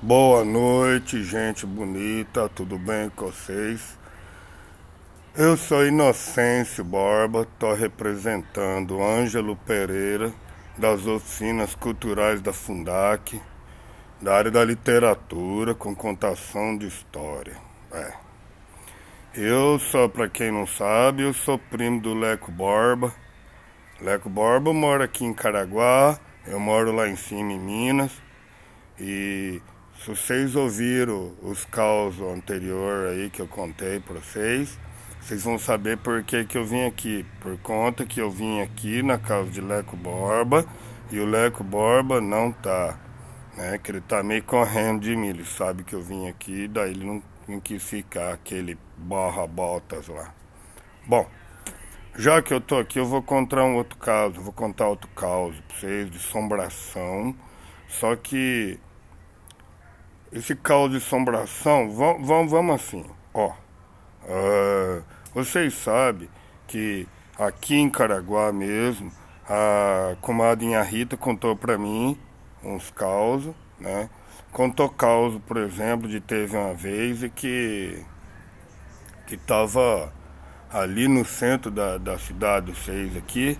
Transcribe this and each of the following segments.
Boa noite, gente bonita, tudo bem com vocês? Eu sou Inocêncio Borba, estou representando Ângelo Pereira, das oficinas culturais da Fundac, da área da literatura, com contação de história. É. Eu, só para quem não sabe, eu sou primo do Leco Borba. Leco Borba mora aqui em Caraguá, eu moro lá em cima em Minas. E se vocês ouviram os caos anterior aí que eu contei para vocês, vocês vão saber por que, que eu vim aqui. Por conta que eu vim aqui na casa de Leco Borba e o Leco Borba não tá. Né? Que ele tá meio correndo de mim. Ele sabe que eu vim aqui, daí ele não, tem que ficar aquele barra botas lá. Bom, já que eu tô aqui, eu vou contar um outro caso, vou contar outro caso pra vocês de sombração. Só que esse caos de assombração, vamos, vamos, vamos assim, ó. Uh, vocês sabem que aqui em Caraguá mesmo, a comadinha Rita contou para mim uns causos, né? Contou causo, por exemplo, de teve uma vez e que que tava ali no centro da, da cidade, vocês aqui,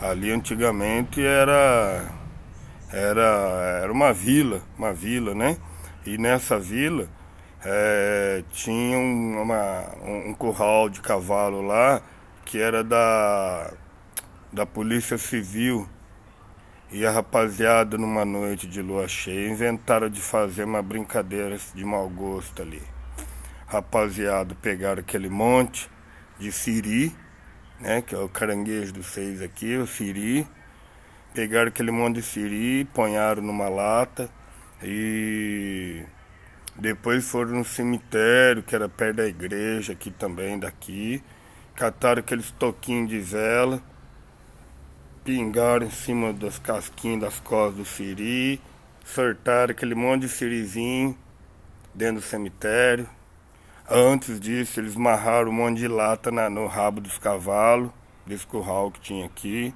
ali antigamente era era era uma vila, uma vila, né? E nessa vila é, tinha uma, um curral de cavalo lá que era da, da Polícia Civil. E a rapaziada, numa noite de lua cheia, inventaram de fazer uma brincadeira de mau gosto ali. Rapaziada, pegaram aquele monte de siri, né, que é o caranguejo dos seis aqui, o siri. Pegaram aquele monte de siri, ponharam numa lata e depois foram no cemitério, que era perto da igreja aqui também, daqui. Cataram aqueles toquinhos de vela, pingaram em cima das casquinhas das costas do siri, sortaram aquele monte de sirizinho dentro do cemitério. Antes disso, eles marraram um monte de lata na, no rabo dos cavalos, desse curral que tinha aqui.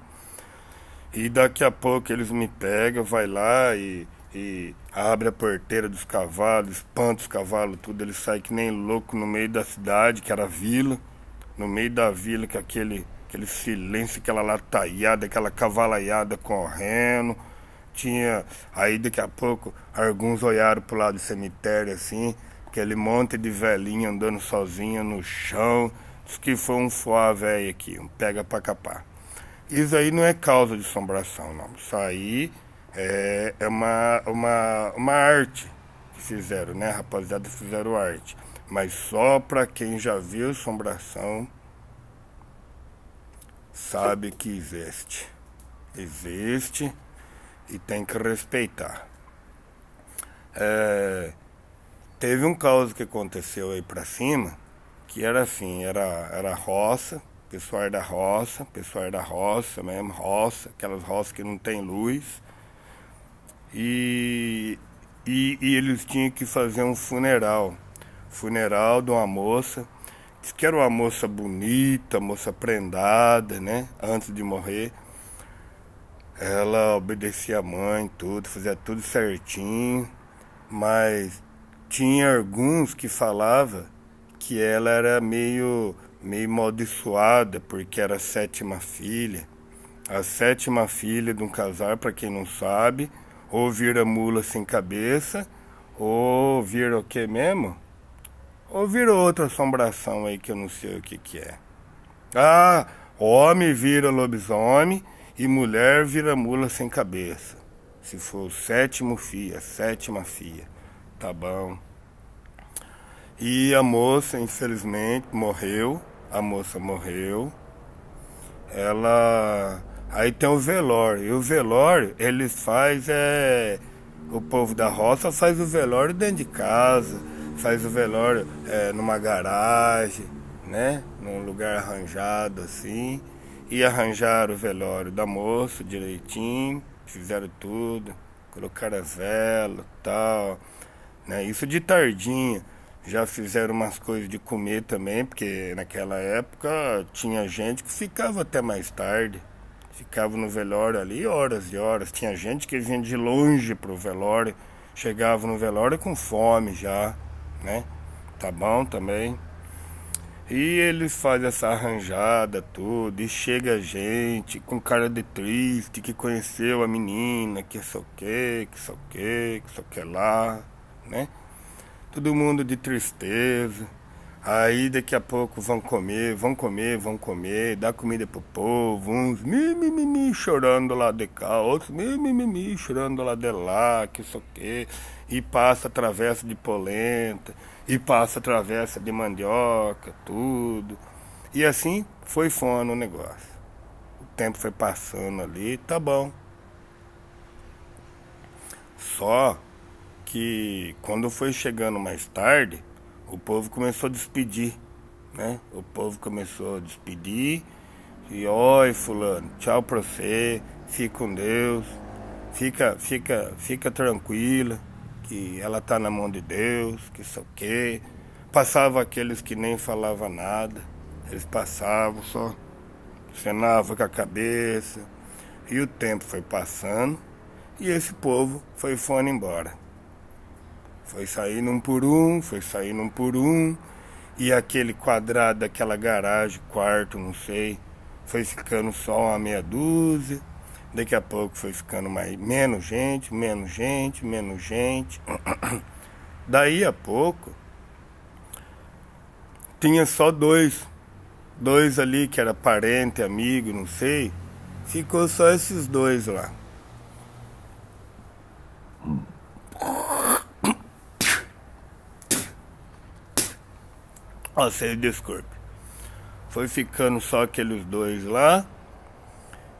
E daqui a pouco eles me pegam, vai lá e, e abre a porteira dos cavalos, espanta os cavalos, tudo. Ele sai que nem louco no meio da cidade, que era a vila, no meio da vila, que aquele, aquele silêncio, aquela lataiada, aquela cavalaiada correndo. Tinha. Aí daqui a pouco, alguns olharam pro lado do cemitério assim, aquele monte de velhinha andando sozinha no chão. Diz que foi um foá velho aqui, um pega pra capar. Isso aí não é causa de assombração, não. Isso aí é, é uma, uma, uma arte que fizeram, né? Rapaziada fizeram arte. Mas só para quem já viu assombração sabe que existe. Existe e tem que respeitar. É, teve um caso que aconteceu aí para cima, que era assim, era, era roça, pessoal da roça, pessoal da roça mesmo, roça, aquelas roças que não tem luz e, e, e eles tinham que fazer um funeral. Funeral de uma moça. Diz que era uma moça bonita, moça prendada, né? Antes de morrer. Ela obedecia a mãe, tudo, fazia tudo certinho, mas tinha alguns que falava que ela era meio meio amaldiçoada porque era a sétima filha. A sétima filha de um casal, para quem não sabe, ou vira mula sem cabeça, ou vira o que mesmo? Ou vira outra assombração aí que eu não sei o que, que é. Ah, homem vira lobisomem e mulher vira mula sem cabeça. Se for o sétimo fia, sétima fia, tá bom. E a moça, infelizmente, morreu. A moça morreu. Ela Aí tem o velório. E o velório, eles faz é. O povo da roça faz o velório dentro de casa, faz o velório é, numa garagem, né? Num lugar arranjado assim. E arranjaram o velório da moça direitinho, fizeram tudo, colocaram as velas tal. Né? Isso de tardinha. Já fizeram umas coisas de comer também, porque naquela época tinha gente que ficava até mais tarde. Ficava no velório ali horas e horas. Tinha gente que vinha de longe pro velório, chegava no velório com fome já, né? Tá bom também. E ele faz essa arranjada tudo e chega gente com cara de triste que conheceu a menina, que só que, que só que, que só que lá, né? Todo mundo de tristeza. Aí daqui a pouco vão comer, vão comer, vão comer, dá comida pro povo, uns mimimi mi, mi, chorando lá de cá, outros mimimi mi, chorando lá de lá, que isso que, e passa travessa de polenta, e passa travessa de mandioca, tudo. E assim foi fono o negócio. O tempo foi passando ali, tá bom. Só que quando foi chegando mais tarde, o povo começou a despedir, né? O povo começou a despedir. E oi fulano, tchau pra você, fica com Deus, fica, fica, fica tranquila, que ela tá na mão de Deus, que isso o quê. Passava aqueles que nem falava nada, eles passavam só, cenava com a cabeça, e o tempo foi passando, e esse povo foi fone embora. Foi saindo um por um, foi saindo um por um. E aquele quadrado daquela garagem, quarto, não sei, foi ficando só uma meia dúzia. Daqui a pouco foi ficando mais, menos gente, menos gente, menos gente. Daí a pouco, tinha só dois. Dois ali que era parente, amigo, não sei. Ficou só esses dois lá. vocês desculpe. Foi ficando só aqueles dois lá.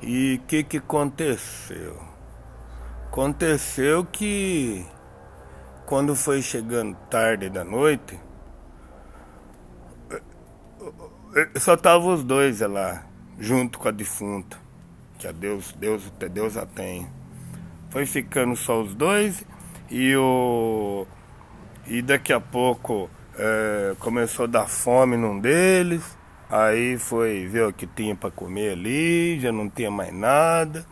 E o que, que aconteceu? Aconteceu que quando foi chegando tarde da noite, só estavam os dois lá, junto com a defunta. Que a Deus, Deus, Deus a tem. Foi ficando só os dois e o. E daqui a pouco é, começou a dar fome num deles, aí foi ver o que tinha para comer ali, já não tinha mais nada.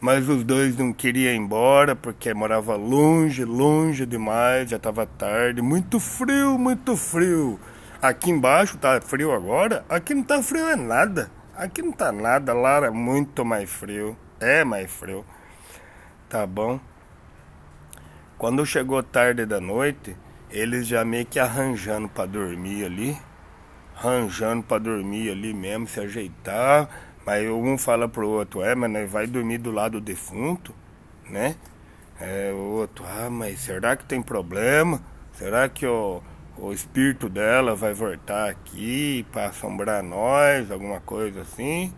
Mas os dois não queriam ir embora porque morava longe, longe demais, já estava tarde, muito frio, muito frio. Aqui embaixo tá frio agora, aqui não tá frio é nada. Aqui não tá nada, lá era é muito mais frio. É mais frio. Tá bom? Quando chegou tarde da noite, eles já meio que arranjando para dormir ali, arranjando para dormir ali mesmo, se ajeitar. Mas um fala pro outro, é, mas vai dormir do lado do defunto, né? É, o outro, ah, mas será que tem problema? Será que o, o espírito dela vai voltar aqui para assombrar nós, alguma coisa assim?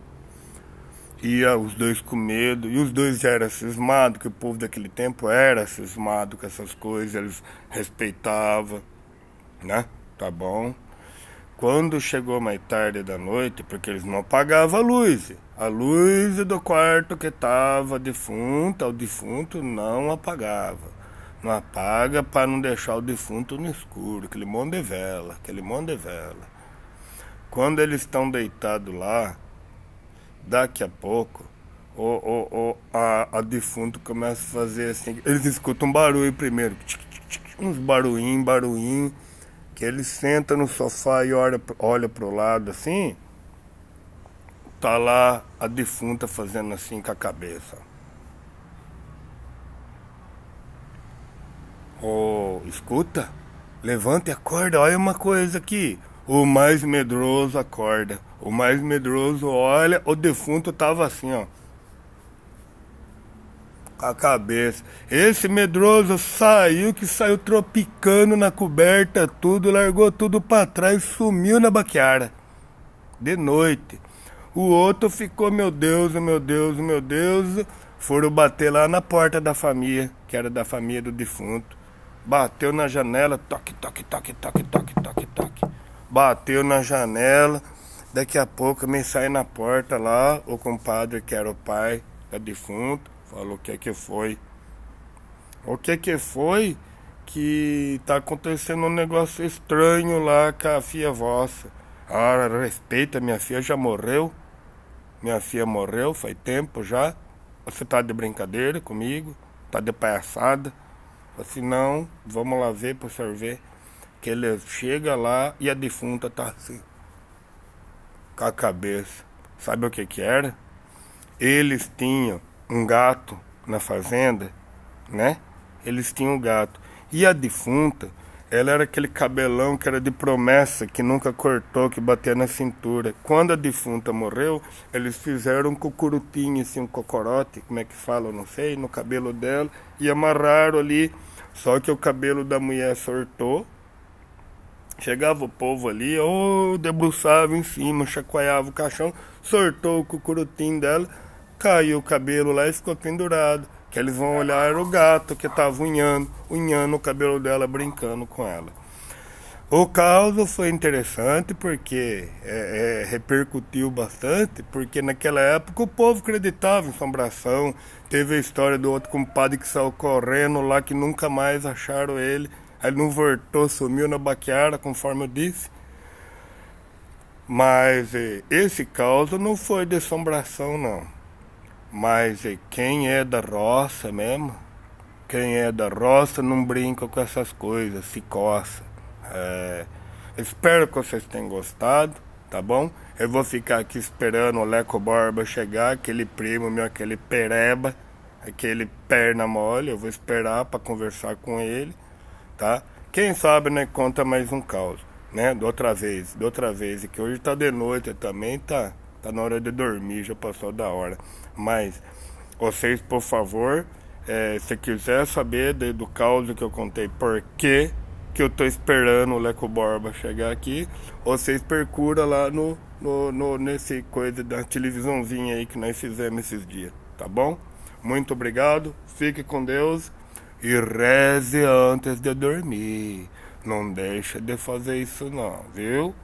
ia os dois com medo, e os dois já eram cismados, que o povo daquele tempo era cismado com essas coisas, eles respeitavam, né? Tá bom? Quando chegou mais tarde da noite, porque eles não apagavam a luz, a luz do quarto que estava defunta, o defunto não apagava. Não apaga para não deixar o defunto no escuro, aquele monte de vela, aquele monte de vela. Quando eles estão deitados lá, daqui a pouco o, o, o, a, a defunto começa a fazer assim. Eles escutam um barulho primeiro, uns barulhinho, barulhinho, que ele senta no sofá e olha, olha pro lado assim. Tá lá a defunta fazendo assim com a cabeça. Oh, escuta, levanta e acorda, olha uma coisa aqui. O mais medroso acorda. O mais medroso olha. O defunto tava assim, ó. Com a cabeça. Esse medroso saiu que saiu tropicando na coberta, tudo, largou tudo para trás, sumiu na baqueara. De noite. O outro ficou, meu Deus, meu Deus, meu Deus. Foram bater lá na porta da família, que era da família do defunto. Bateu na janela, toque, toque, toque, toque, toque, toque, toque bateu na janela. Daqui a pouco me sai na porta lá o compadre que era o pai da tá defunto. Falou o que é que foi. O que é que foi que tá acontecendo um negócio estranho lá com a filha vossa. Ah, respeita, minha filha já morreu. Minha filha morreu, faz tempo já. Você tá de brincadeira comigo? Tá de palhaçada? Falei assim, não, vamos lá ver pro senhor ver que ele chega lá e a defunta tá assim, com a cabeça. Sabe o que que era? Eles tinham um gato na fazenda, né? Eles tinham um gato. E a defunta, ela era aquele cabelão que era de promessa, que nunca cortou, que batia na cintura. Quando a defunta morreu, eles fizeram um cucurutinho, assim, um cocorote, como é que fala, não sei, no cabelo dela, e amarraram ali. Só que o cabelo da mulher sortou, Chegava o povo ali, ou debruçava em cima, chacoalhava o caixão, sortou o cucurutim dela, caiu o cabelo lá e ficou pendurado. Que eles vão olhar o gato que estava unhando, unhando o cabelo dela, brincando com ela. O caso foi interessante porque é, é, repercutiu bastante, porque naquela época o povo acreditava em assombração. Teve a história do outro compadre que saiu correndo lá, que nunca mais acharam ele. Ele não voltou, sumiu na baqueada, conforme eu disse. Mas eh, esse caso não foi de assombração, não. Mas eh, quem é da roça mesmo, quem é da roça não brinca com essas coisas, se coça. É... espero que vocês tenham gostado, tá bom? Eu vou ficar aqui esperando o Leco Borba chegar, aquele primo meu, aquele pereba, aquele perna mole. Eu vou esperar para conversar com ele tá? Quem sabe, né, conta mais um caos, né? Da outra vez, da outra vez, e que hoje tá de noite também, tá, tá na hora de dormir, já passou da hora. Mas vocês, por favor, é, se quiser saber de, do caos que eu contei, por que que eu tô esperando o Leco Borba chegar aqui, vocês percura lá no, no, no, nesse coisa da televisãozinha aí que nós fizemos esses dias, tá bom? Muito obrigado, fique com Deus. E reze antes de dormir. Não deixa de fazer isso não, viu?